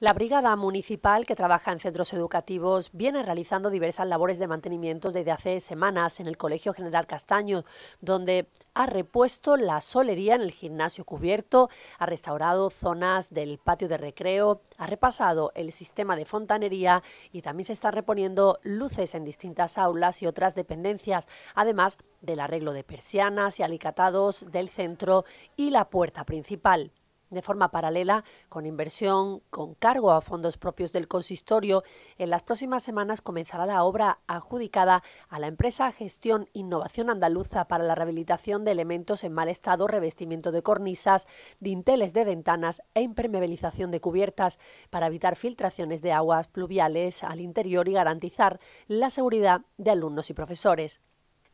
La Brigada Municipal, que trabaja en centros educativos, viene realizando diversas labores de mantenimiento desde hace semanas en el Colegio General Castaño, donde ha repuesto la solería en el gimnasio cubierto, ha restaurado zonas del patio de recreo, ha repasado el sistema de fontanería y también se están reponiendo luces en distintas aulas y otras dependencias, además del arreglo de persianas y alicatados del centro y la puerta principal de forma paralela, con inversión, con cargo a fondos propios del consistorio, en las próximas semanas comenzará la obra adjudicada a la empresa Gestión Innovación Andaluza para la rehabilitación de elementos en mal estado, revestimiento de cornisas, dinteles de ventanas e impermeabilización de cubiertas para evitar filtraciones de aguas pluviales al interior y garantizar la seguridad de alumnos y profesores.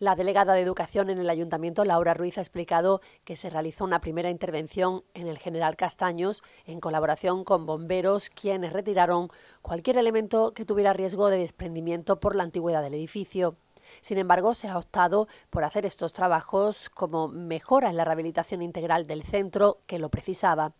La delegada de Educación en el Ayuntamiento, Laura Ruiz, ha explicado que se realizó una primera intervención en el General Castaños en colaboración con bomberos, quienes retiraron cualquier elemento que tuviera riesgo de desprendimiento por la antigüedad del edificio. Sin embargo, se ha optado por hacer estos trabajos como mejora en la rehabilitación integral del centro que lo precisaba.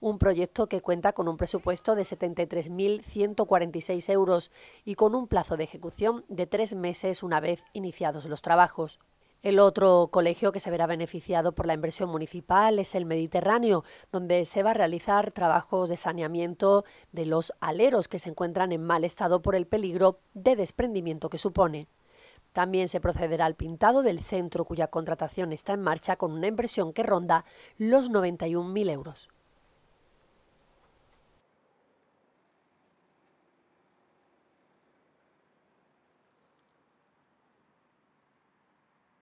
Un proyecto que cuenta con un presupuesto de 73.146 euros y con un plazo de ejecución de tres meses una vez iniciados los trabajos. El otro colegio que se verá beneficiado por la inversión municipal es el Mediterráneo, donde se va a realizar trabajos de saneamiento de los aleros que se encuentran en mal estado por el peligro de desprendimiento que supone. También se procederá al pintado del centro cuya contratación está en marcha con una inversión que ronda los 91.000 euros.